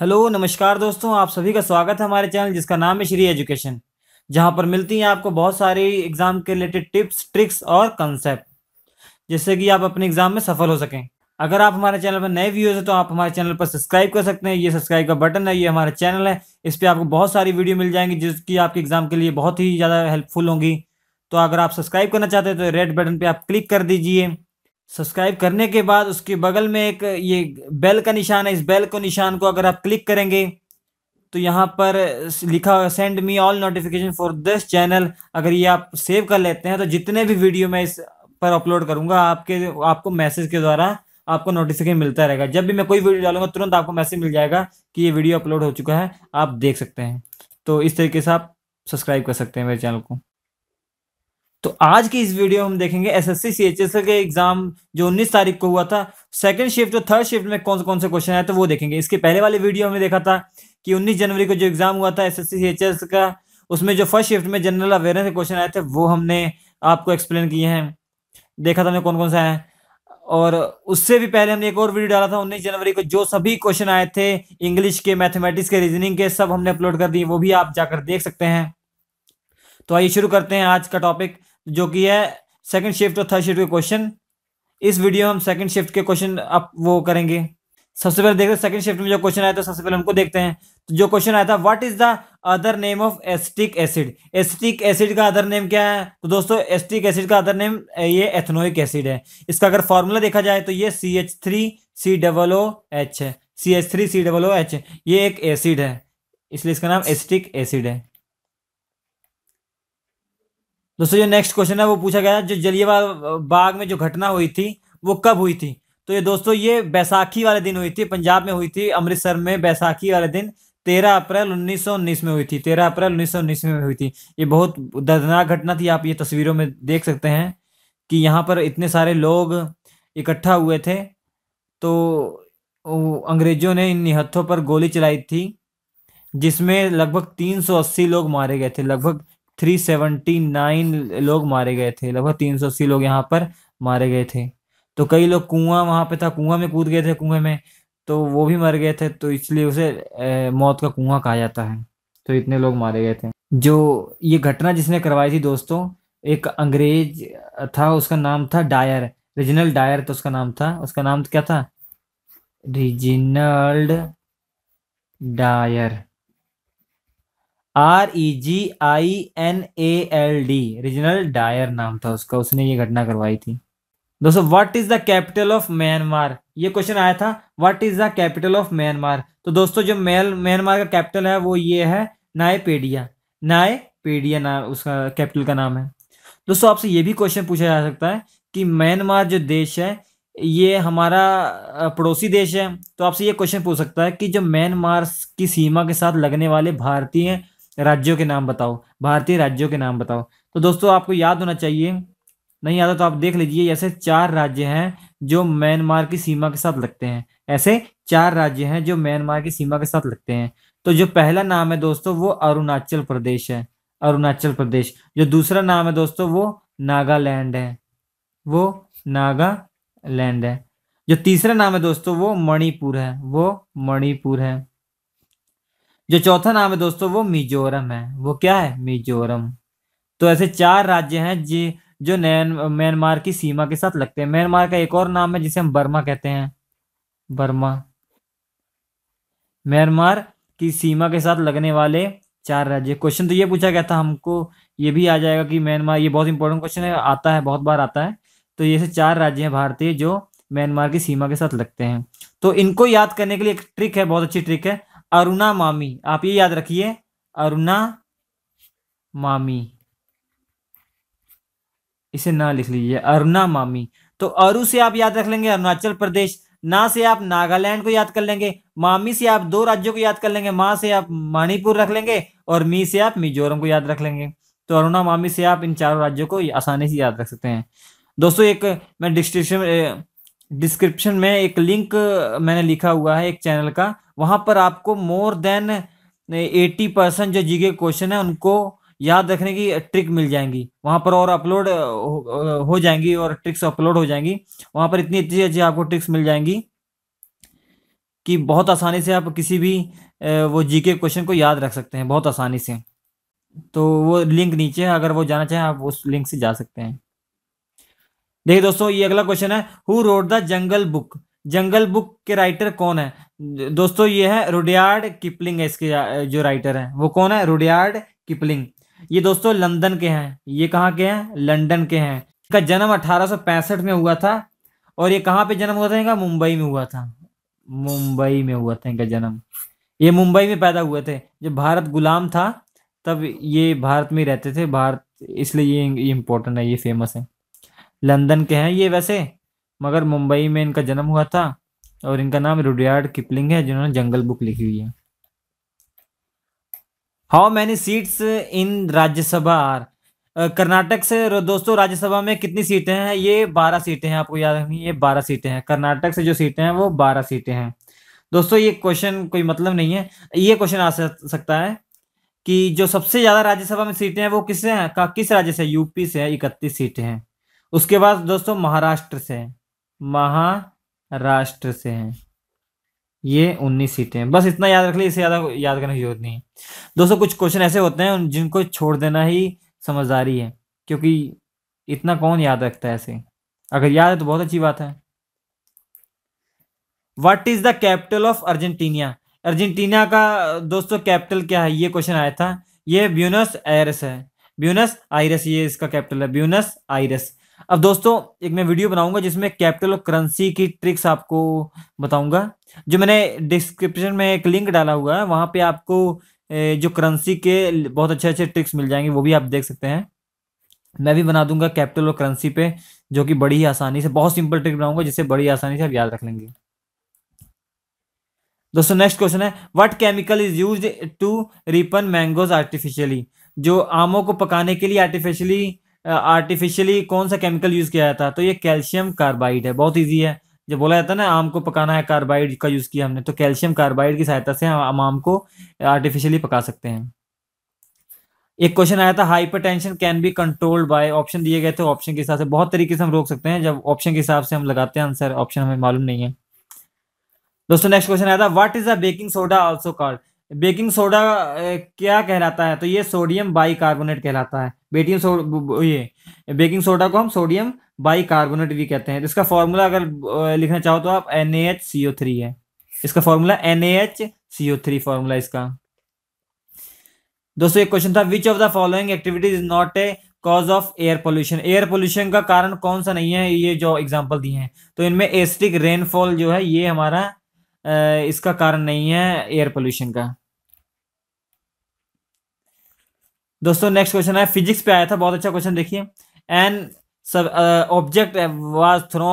hello नमस्कार दोस्तों आप सभी का स्वागत है हमारे चैनल जिसका नाम है श्री एजुकेशन जहां पर मिलती हैं आपको बहुत सारी एग्ज़ाम के रिलेटेड टिप्स ट्रिक्स और कंसेप्ट जिससे कि आप अपने एग्ज़ाम में सफल हो सकें अगर आप हमारे चैनल पर नए व्यूज हैं तो आप हमारे चैनल पर सब्सक्राइब कर सकते हैं ये सब्सक्राइब का बटन है ये हमारा चैनल है इस पर आपको बहुत सारी वीडियो मिल जाएंगी जिसकी आपके एग्ज़ाम के लिए बहुत ही ज़्यादा हेल्पफुल होंगी तो अगर आप सब्सक्राइब करना चाहते हैं तो रेड बटन पर आप क्लिक कर दीजिए सब्सक्राइब करने के बाद उसके बगल में एक ये बेल का निशान है इस बेल को निशान को अगर आप क्लिक करेंगे तो यहाँ पर लिखा हुआ send me all notification for this channel अगर ये आप सेव कर लेते हैं तो जितने भी वीडियो मैं इस पर अपलोड करूँगा आपके आपको मैसेज के द्वारा आपको नोटिफिकेशन मिलता रहेगा जब भी मैं कोई वीडियो डालूंगा तुरंत आपको मैसेज मिल जाएगा कि ये वीडियो अपलोड हो चुका है आप देख सकते हैं तो इस तरीके से आप सब्सक्राइब कर सकते हैं मेरे चैनल को तो आज की इस वीडियो हम देखेंगे एसएससी एस के एग्जाम जो 19 तारीख को हुआ था सेकंड शिफ्ट और थर्ड शिफ्ट में कौन से कौन से क्वेश्चन आए थे वो देखेंगे इसके पहले वाले वीडियो में देखा था कि 19 जनवरी को जो एग्जाम हुआ था एसएससी सीएचएस का उसमें जो फर्स्ट शिफ्ट में जनरल अवेयरनेस के क्वेश्चन आए थे वो हमने आपको एक्सप्लेन किए हैं देखा था हमने कौन कौन सा है और उससे भी पहले हमने एक और वीडियो डाला था उन्नीस जनवरी को जो सभी क्वेश्चन आए थे इंग्लिश के मैथमेटिक्स के रीजनिंग के सब हमने अपलोड कर दिए वो भी आप जाकर देख सकते हैं तो आइए शुरू करते हैं आज का टॉपिक जो कि है सेकंड शिफ्ट और थर्ड शिफ्ट के क्वेश्चन इस वीडियो में हम सेकंड शिफ्ट के क्वेश्चन आप वो करेंगे सबसे पहले देखते हैं सेकंड शिफ्ट में जो क्वेश्चन आया था सबसे पहले हमको देखते हैं तो जो क्वेश्चन आया था what is the other name of acetic acid acetic acid का अदर नेम क्या है तो दोस्तों एसिटिक एसिड का अदर नेम ये एथनोइक एसिड है इसका अगर फॉर्मूला देखा जाए तो ये C H three C double O H है C H three C double O H ये एक एसिड है इसलिए इसका नाम एसिटिक एसिड है दोस्तों जो नेक्स्ट क्वेश्चन है वो पूछा गया जो जलियावाला बाग में जो घटना हुई थी वो कब हुई थी तो ये दोस्तों ये बैसाखी वाले दिन हुई थी पंजाब में हुई थी अमृतसर में बैसाखी वाले दिन तेरह अप्रैल उन्नीस सौ उन्नीस में हुई थी तेरह अप्रैल उन्नीस सौ उन्नीस में हुई थी ये बहुत दर्दनाक घटना थी आप ये तस्वीरों में देख सकते हैं कि यहाँ पर इतने सारे लोग इकट्ठा हुए थे तो अंग्रेजों ने इन निहत्थों पर गोली चलाई थी जिसमें लगभग 380 लोग मारे गए थे लगभग 379 लोग मारे गए थे लगभग तीन सौ अस्सी लोग यहाँ पर मारे गए थे तो कई लोग कुआं वहाँ पे था कुआं में कूद गए थे कुएं में तो वो भी मर गए थे तो इसलिए उसे ए, मौत का कुआं कहा जाता है तो इतने लोग मारे गए थे जो ये घटना जिसने करवाई थी दोस्तों एक अंग्रेज था उसका नाम था डायर रिजनल डायर तो उसका नाम था उसका नाम क्या था Reginald Dyer R E G I N A L D Reginald Dyer नाम था उसका उसने ये घटना करवाई थी दोस्तों what is the capital of Myanmar ये क्वेश्चन आया था what is the capital of Myanmar तो दोस्तों जो म्यांमार का कैपिटल है वो ये है पेडिया नाय पेडिया नाम उसका कैपिटल का नाम है दोस्तों आपसे ये भी क्वेश्चन पूछा जा सकता है कि म्यांमार जो देश है ये हमारा पड़ोसी देश है तो आपसे ये क्वेश्चन पूछ सकता है कि जो म्यांमार की सीमा के साथ लगने वाले भारतीय राज्यों के नाम बताओ भारतीय राज्यों के नाम बताओ तो दोस्तों आपको याद होना चाहिए नहीं हो तो आप देख लीजिए ऐसे चार राज्य हैं जो म्यांमार की सीमा के साथ लगते हैं ऐसे चार राज्य हैं जो म्यांमार की सीमा के साथ लगते हैं तो जो पहला नाम है दोस्तों वो अरुणाचल प्रदेश है अरुणाचल प्रदेश जो दूसरा नाम है दोस्तों वो नागालैंड है वो नागालैंड है जो तीसरा नाम है दोस्तों वो मणिपुर है वो मणिपुर है जो चौथा नाम है दोस्तों वो मिजोरम है वो क्या है मिजोरम तो ऐसे चार राज्य हैं जी जो म्यांमार की सीमा के साथ लगते हैं म्यांमार का एक और नाम है जिसे हम बर्मा कहते हैं बर्मा म्यांमार की सीमा के साथ लगने वाले चार राज्य क्वेश्चन तो ये पूछा गया था हमको ये भी आ जाएगा कि म्यांमार ये बहुत इंपॉर्टेंट क्वेश्चन है आता है बहुत बार आता है तो ये से चार राज्य हैं भारतीय जो म्यांमार की सीमा के साथ लगते हैं तो इनको याद करने के लिए एक ट्रिक है बहुत अच्छी ट्रिक है अरुणा मामी आप ये याद रखिए अरुणा मामी इसे ना लिख लीजिए अरुणा मामी तो अरु से आप याद रख लेंगे अरुणाचल प्रदेश ना से आप नागालैंड को याद कर लेंगे मामी से आप दो राज्यों को याद कर लेंगे माँ से आप मणिपुर रख लेंगे और मी से आप मिजोरम को याद रख लेंगे तो अरुणा मामी से आप इन चारों राज्यों को आसानी से याद रख सकते हैं दोस्तों एक मैं डिस्क्रिप्शन डिस्क्रिप्शन में एक लिंक मैंने लिखा हुआ है एक चैनल का वहाँ पर आपको मोर देन एटी परसेंट जो जीके क्वेश्चन है उनको याद रखने की ट्रिक मिल जाएंगी वहाँ पर और अपलोड हो जाएंगी और ट्रिक्स अपलोड हो जाएंगी वहाँ पर इतनी अच्छी अच्छी आपको ट्रिक्स मिल जाएंगी कि बहुत आसानी से आप किसी भी वो जीके क्वेश्चन को याद रख सकते हैं बहुत आसानी से तो वो लिंक नीचे है अगर वो जाना चाहें आप उस लिंक से जा सकते हैं देखिए दोस्तों ये अगला क्वेश्चन है who wrote the jungle book jungle book के राइटर कौन है दोस्तों ये है रुडियार्ड किपलिंग है इसके जो राइटर है वो कौन है रुडियार्ड किपलिंग ये दोस्तों लंदन के हैं ये कहाँ के हैं लंदन के हैं इनका जन्म 1865 में हुआ था और ये कहाँ पे जन्म हुआ था इनका मुंबई में हुआ था मुंबई में हुआ था इनका जन्म ये मुंबई में पैदा हुए थे जब भारत गुलाम था तब ये भारत में रहते थे भारत इसलिए ये इंपॉर्टेंट है ये फेमस है लंदन के हैं ये वैसे मगर मुंबई में इनका जन्म हुआ था और इनका नाम रुडियार्ड किपलिंग है जिन्होंने जंगल बुक लिखी हुई है how many seats in Rajya Sabha are Karnataka से दोस्तों राज्यसभा में कितनी सीटें हैं ये बारह सीटें हैं आपको याद रखनी ये बारह सीटें हैं कर्नाटक से जो सीटें हैं वो बारह सीटें हैं दोस्तों ये क्वेश्चन कोई मतलब नहीं है ये क्वेश्चन आ सकता है कि जो सबसे ज्यादा राज्यसभा में सीटें हैं वो किससे हैं किस राज्य से यूपी से है इकतीस सीटें हैं उसके बाद दोस्तों महाराष्ट्र से महाराष्ट्र से हैं ये उन्नीस सीटें बस इतना याद रख ली इसे ज़्यादा याद करने की जरूरत नहीं है दोस्तों कुछ क्वेश्चन ऐसे होते हैं जिनको छोड़ देना ही समझदारी है क्योंकि इतना कौन याद रखता है ऐसे अगर याद है तो बहुत अच्छी बात है what is the capital of Argentina Argentina का दोस्तों कैपिटल क्या है ये क्वेश्चन आया था ये ब्यूनस आयरस है ब्यूनस आयरस ये इसका कैपिटल है ब्यूनस आयरस अब दोस्तों एक मैं वीडियो बनाऊंगा जिसमें कैपिटल और करेंसी की ट्रिक्स आपको बताऊंगा जो मैंने डिस्क्रिप्शन में एक लिंक डाला हुआ है वहां पे आपको जो करेंसी के बहुत अच्छे अच्छे ट्रिक्स मिल जाएंगे वो भी आप देख सकते हैं मैं भी बना दूंगा कैपिटल और करेंसी पे जो कि बड़ी आसानी से बहुत सिंपल ट्रिक बनाऊंगा जिससे बड़ी आसानी से आप याद रख लेंगे दोस्तों नेक्स्ट क्वेश्चन है what chemical is used to ripen mangoes artificially जो आमों को पकाने के लिए आर्टिफिशियली आर्टिफिशियली कौन सा केमिकल यूज़ किया जाता है तो ये कैल्शियम कार्बाइड है बहुत ईजी है जब बोला जाता है ना आम को पकाना है कार्बाइड का यूज़ किया हमने तो कैल्शियम कार्बाइड की सहायता से हम आम को आर्टिफिशियली पका सकते हैं एक क्वेश्चन आया था hypertension can be controlled by option दिए गए थे ऑप्शन के हिसाब से बहुत तरीके से हम रोक सकते हैं जब ऑप्शन के हिसाब से हम लगाते हैं आंसर ऑप्शन हमें मालूम नहीं है दोस्तों नेक्स्ट क्वेश्चन आया था what is a baking soda also called baking soda क्या कहलाता है तो ये सोडियम बाइकार्बोनेट कहलाता है बेटियम सोडा ये बेकिंग सोडा को हम सोडियम बाइकार्बोनेट भी कहते हैं इसका फॉर्मूला अगर लिखना चाहो तो आप एन सी ओ थ्री है इसका फॉर्मूला एन थ्री फॉर्मूला इसका दोस्तों एक क्वेश्चन था which of the following activities is not a cause of air pollution air pollution का कारण कौन सा नहीं है ये जो एग्जाम्पल दिए हैं तो इनमें एस्टिक रेनफॉल जो है ये हमारा इसका कारण नहीं है एयर पोल्यूशन का दोस्तों नेक्स्ट क्वेश्चन है फिजिक्स पे आया था बहुत अच्छा क्वेश्चन देखिए एन सब object was throw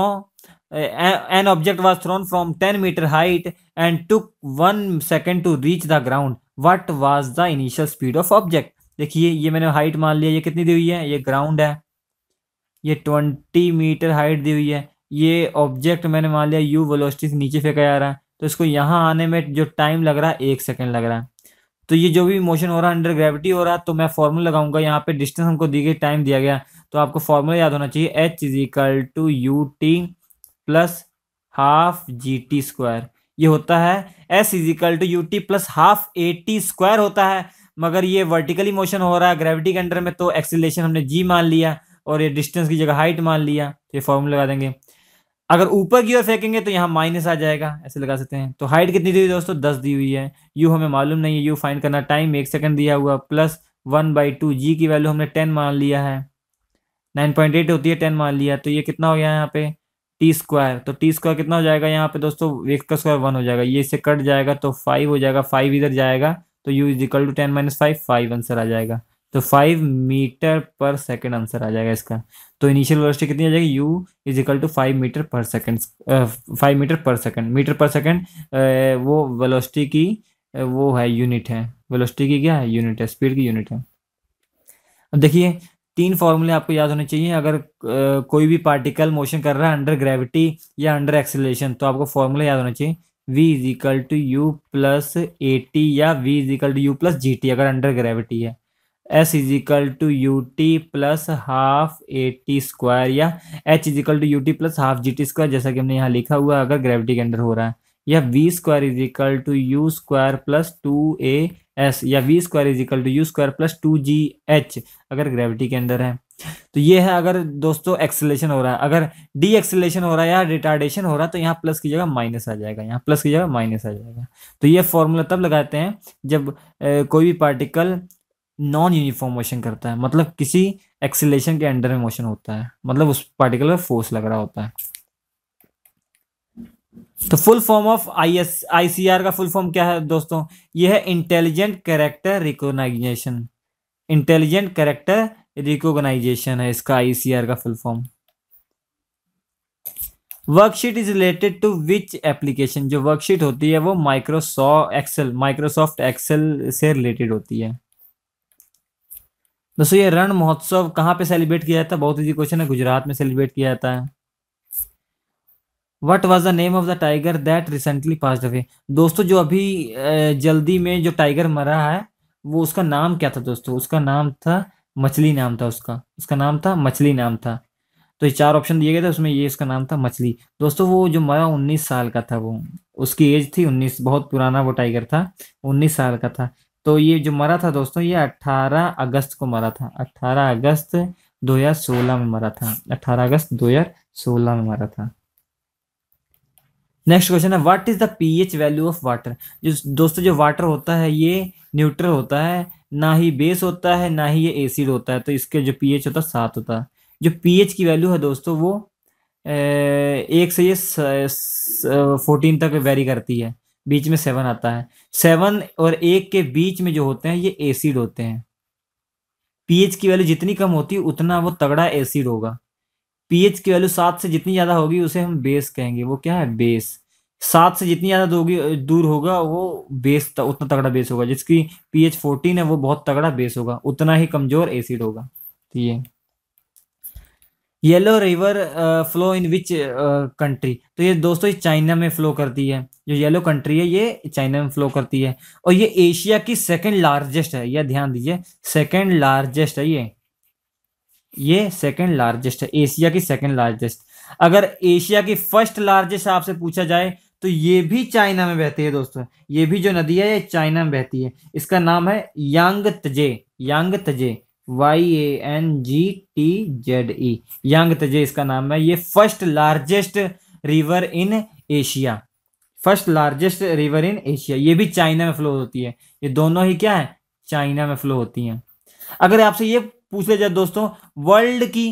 an object was thrown from ten metre height and took one second to reach the ground what was the initial speed of object देखिए ये मैंने हाइट मान लिया ये कितनी दी हुई है ये ग्राउंड है ये ट्वेंटी मीटर हाइट दी हुई है ये ऑब्जेक्ट मैंने मान लिया यू वेलोसिटी से नीचे फेंका जा रहा है तो इसको यहाँ आने में जो टाइम लग रहा है एक सेकेंड लग रहा है तो ये जो भी मोशन हो रहा है अंडर ग्रेविटी हो रहा है तो मैं फॉर्मूला लगाऊंगा यहाँ पे डिस्टेंस हमको दी गई टाइम दिया गया तो आपको फॉर्मूला याद होना चाहिए H is equal to U T plus half G T square ये होता है S is equal to U T plus half A T square होता है मगर ये वर्टिकली मोशन हो रहा है ग्रेविटी के अंडर में तो एक्सीलेशन हमने जी मान लिया और ये डिस्टेंस की जगह हाइट मान लिया तो ये फॉर्मूला लगा देंगे अगर ऊपर की ओर फेंकेंगे तो यहाँ माइनस आ जाएगा ऐसे लगा सकते हैं तो हाइट कितनी दी हुई दोस्तों दस दी हुई है यू हमें मालूम नहीं है यू फाइंड करना टाइम एक सेकंड दिया हुआ plus one by two G की वैल्यू हमने टेन मान लिया है नाइन पॉइंट एट होती है टेन मान लिया तो ये कितना हो गया यहाँ पे टी स्क्वायर तो टी स्क्वायर कितना हो जाएगा यहाँ पे दोस्तों एक का स्क्वायर वन हो जाएगा ये इससे कट जाएगा तो फाइव हो जाएगा फाइव इधर जाएगा तो U is equal to ten minus five five answer आ जाएगा तो five metre per second answer आ जाएगा इसका तो इनिशियल वर्सिटी कितनी आ जाएगी U is equal to five metre per second five metre per second metre per second वो वेलोसिटी की uh, वो है यूनिट है वेलोसिटी की क्या है यूनिट है स्पीड की यूनिट है अब देखिए तीन फॉर्मूले आपको याद होने चाहिए अगर uh, कोई भी पार्टिकल मोशन कर रहा है अंडर ग्रेविटी या अंडर एक्सेलरेशन तो आपको फॉर्मूले याद होना चाहिए V is equal to U plus A T या V is equal to U plus G T अगर अंडर ग्रेविटी है S is equal to U T plus half A T square या H is equal to U T plus half G T square जैसा कि हमने यहाँ लिखा हुआ है अगर ग्रेविटी के अंडर हो रहा है या V square is equal to U square plus two A S या V square is equal to U square plus two G H अगर ग्रेविटी के अंदर है तो ये है अगर दोस्तों एक्सेलेशन हो रहा है अगर डी एक्सेलेशन हो रहा है या रिटार्डेशन हो रहा है तो यहाँ प्लस की जगह माइनस आ जाएगा यहाँ प्लस की जगह माइनस आ जाएगा तो ये फॉर्मूला तब लगाते हैं जब ए, कोई भी पार्टिकल नॉन यूनिफॉर्म मोशन करता है मतलब किसी एक्सीलेशन के अंडर में मोशन होता है मतलब उस पार्टिकल पर फोर्स लग रहा होता है तो full form of I S I C R का फुल फॉर्म क्या है दोस्तों यह है intelligent character recognition intelligent character recognition है इसका आई सी आर का full form worksheet is related to which application जो वर्कशीट होती है वो माइक्रोसॉफ्ट एक्सेल माइक्रोसॉफ्ट एक्सेल से रिलेटेड होती है दोस्तों ये रण महोत्सव कहाँ पे सेलिब्रेट किया जाता है बहुत इजी क्वेश्चन है गुजरात में सेलिब्रेट किया जाता है what was the name of the tiger that recently pass away दोस्तों जो अभी जल्दी में जो टाइगर मरा है वो उसका नाम क्या था दोस्तों उसका नाम था मछली नाम था उसका उसका नाम था मछली नाम था तो ये चार ऑप्शन दिए गए थे उसमें ये इसका नाम था मछली दोस्तों वो जो मरा उन्नीस साल का था वो उसकी एज थी उन्नीस बहुत पुराना वो टाइगर था उन्नीस साल का था तो ये जो मरा था दोस्तों ये 18 अगस्त को मरा था 18 अगस्त 2016 में मरा था 18 अगस्त 2016 में मरा था नेक्स्ट क्वेश्चन है what is the pH value of water जो दोस्तों जो वाटर होता है ये न्यूट्रल होता है ना ही बेस होता है ना ही ये एसिड होता है तो इसके जो पीएच होता है सात होता है जो पीएच की वैल्यू है दोस्तों वो एक से ये फोर्टीन तक वेरी करती है बीच में सेवन आता है सेवन और एक के बीच में जो होते हैं ये एसिड होते हैं पीएच की वैल्यू जितनी कम होती है उतना वो तगड़ा एसिड होगा पीएच की वैल्यू सात से जितनी ज़्यादा होगी उसे हम बेस कहेंगे वो क्या है बेस सात से जितनी ज़्यादा दूर होगा वो बेस त, उतना तगड़ा बेस होगा जिसकी पीएच फोर्टीन है वो बहुत तगड़ा बेस होगा उतना ही कमज़ोर एसिड होगा तो ये yellow river flow in which country तो ये दोस्तों ये चाइना में फ्लो करती है जो येलो कंट्री है ये चाइना में फ्लो करती है और ये एशिया की सेकंड लार्जेस्ट है यह ध्यान दीजिए सेकंड लार्जेस्ट है ये ये सेकंड लार्जेस्ट है एशिया की सेकंड लार्जेस्ट अगर एशिया की फर्स्ट लार्जेस्ट आपसे पूछा जाए तो ये भी चाइना में बहती है दोस्तों ये भी जो नदी है ये चाइना में बहती है इसका नाम है यांग Yangtze Yangtze Y A N G T Z E Yangtze इसका नाम है ये first largest river in Asia first largest river in Asia ये भी चाइना में फ्लो होती है ये दोनों ही क्या है चाइना में फ्लो होती हैं अगर आपसे ये पूछ लिया जाए दोस्तों वर्ल्ड की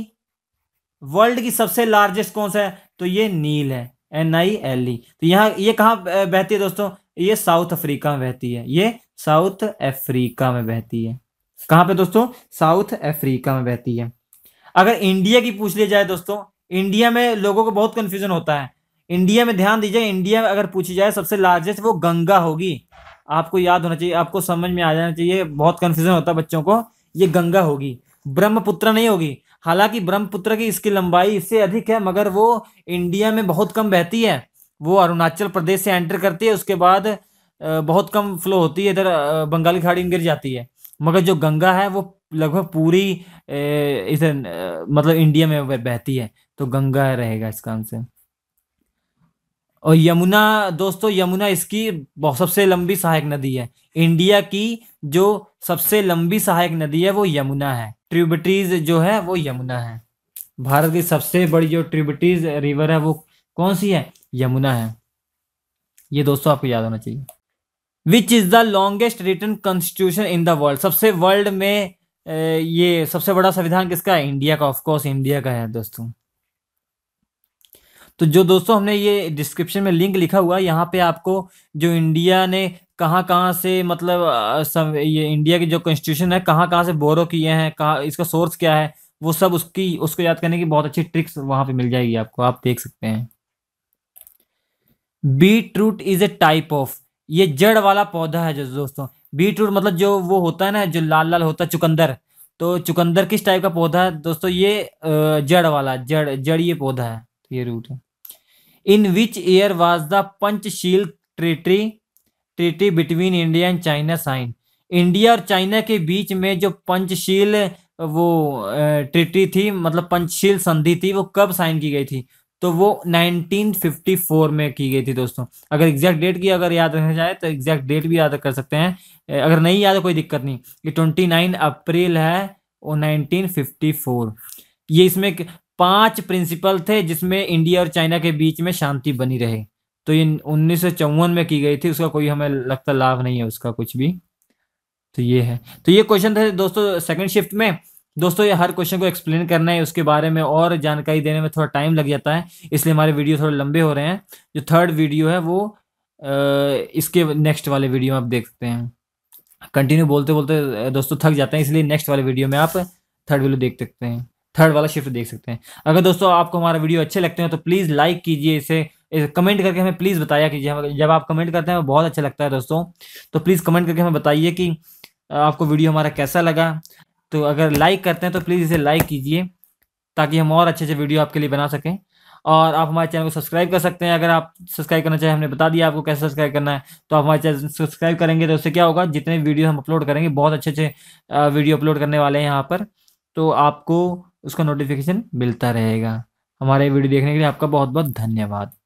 वर्ल्ड की सबसे लार्जेस्ट कौन सा है तो ये नील है एन आई एल ई तो यहाँ ये कहाँ बहती है दोस्तों ये साउथ अफ्रीका में बहती है ये साउथ अफ्रीका में बहती है कहाँ पे दोस्तों साउथ अफ्रीका में बहती है अगर इंडिया की पूछ लिया जाए दोस्तों इंडिया में लोगों को बहुत कंफ्यूजन होता है इंडिया में ध्यान दीजिए इंडिया में अगर पूछी जाए सबसे लार्जेस्ट वो गंगा होगी आपको याद होना चाहिए आपको समझ में आ जाना चाहिए बहुत कंफ्यूजन होता है बच्चों को ये गंगा होगी ब्रह्मपुत्र नहीं होगी हालांकि ब्रह्मपुत्र की इसकी लंबाई इससे अधिक है मगर वो इंडिया में बहुत कम बहती है वो अरुणाचल प्रदेश से एंटर करती है उसके बाद बहुत कम फ्लो होती है इधर बंगाली खाड़ी में गिर जाती है मगर जो गंगा है वो लगभग पूरी इस मतलब इंडिया में बहती है तो गंगा रहेगा इसका आंसर और यमुना दोस्तों यमुना इसकी सबसे लंबी सहायक नदी है इंडिया की जो सबसे लंबी सहायक नदी है वो यमुना है ट्रिब्यूटरीज जो है वो यमुना है भारत की सबसे बड़ी जो ट्रिब्यूटरीज रिवर है वो कौन सी है यमुना है ये दोस्तों आपको याद होना चाहिए which is the longest written constitution in the world सबसे वर्ल्ड में ये सबसे बड़ा संविधान किसका है इंडिया का ऑफकोर्स इंडिया का है दोस्तों तो जो दोस्तों हमने ये डिस्क्रिप्शन में लिंक लिखा हुआ है यहाँ पे आपको जो इंडिया ने कहाँ कहाँ से मतलब सब ये इंडिया की जो कॉन्स्टिट्यूशन है कहाँ कहाँ से बोरो किए हैं कहाँ इसका सोर्स क्या है वो सब उसकी उसको याद करने की बहुत अच्छी ट्रिक्स वहाँ पे मिल जाएगी आपको आप देख सकते हैं beetroot is a type of ये जड़ वाला पौधा है जो दोस्तों बीट रूट मतलब जो वो होता है ना जो लाल लाल होता है चुकंदर तो चुकंदर किस टाइप का पौधा है दोस्तों ये जड़ वाला जड़ ये पौधा है तो ये रूट है in which year was the Panchsheel treaty treaty between India and China sign India और चाइना के बीच में जो पंचशील वो ट्रीटी थी मतलब पंचशील संधि थी वो कब साइन की गई थी तो वो 1954 में की गई थी दोस्तों अगर एग्जैक्ट डेट की अगर याद रखना चाहे तो एग्जैक्ट डेट भी याद कर सकते हैं अगर नहीं याद कोई दिक्कत नहीं ये 29 अप्रैल है वो 1954 ये इसमें पांच प्रिंसिपल थे जिसमें इंडिया और चाइना के बीच में शांति बनी रहे तो ये उन्नीस में की गई थी उसका कोई हमें लगता लाभ नहीं है उसका कुछ भी तो ये है तो ये क्वेश्चन थे दोस्तों सेकंड शिफ्ट में दोस्तों ये हर क्वेश्चन को एक्सप्लेन करना है उसके बारे में और जानकारी देने में थोड़ा टाइम लग जाता है इसलिए हमारे वीडियो थोड़े लंबे हो रहे हैं जो थर्ड वीडियो है वो इसके नेक्स्ट वाले वीडियो में आप देख सकते हैं कंटिन्यू बोलते बोलते दोस्तों थक जाते हैं इसलिए नेक्स्ट वाले वीडियो में आप थर्ड वीडियो देख सकते हैं थर्ड वाला शिफ्ट देख सकते हैं अगर दोस्तों आपको हमारा वीडियो अच्छे लगते हैं तो प्लीज़ लाइक कीजिए इसे कमेंट करके हमें प्लीज़ बताया कीजिए जब आप कमेंट करते हैं बहुत अच्छा लगता है दोस्तों तो प्लीज़ कमेंट करके हमें बताइए कि आपको वीडियो हमारा कैसा लगा तो अगर लाइक करते हैं तो प्लीज़ इसे लाइक कीजिए ताकि हम और अच्छे अच्छे वीडियो आपके लिए बना सकें और आप हमारे चैनल को सब्सक्राइब कर सकते हैं अगर आप सब्सक्राइब करना चाहें हमने बता दिया आपको कैसे सब्सक्राइब करना है तो आप हमारे चैनल सब्सक्राइब करेंगे तो उससे क्या होगा जितने वीडियो हम अपलोड करेंगे बहुत अच्छे अच्छे वीडियो अपलोड करने वाले हैं यहाँ पर तो आपको उसका नोटिफिकेशन मिलता रहेगा हमारे वीडियो देखने के लिए आपका बहुत बहुत धन्यवाद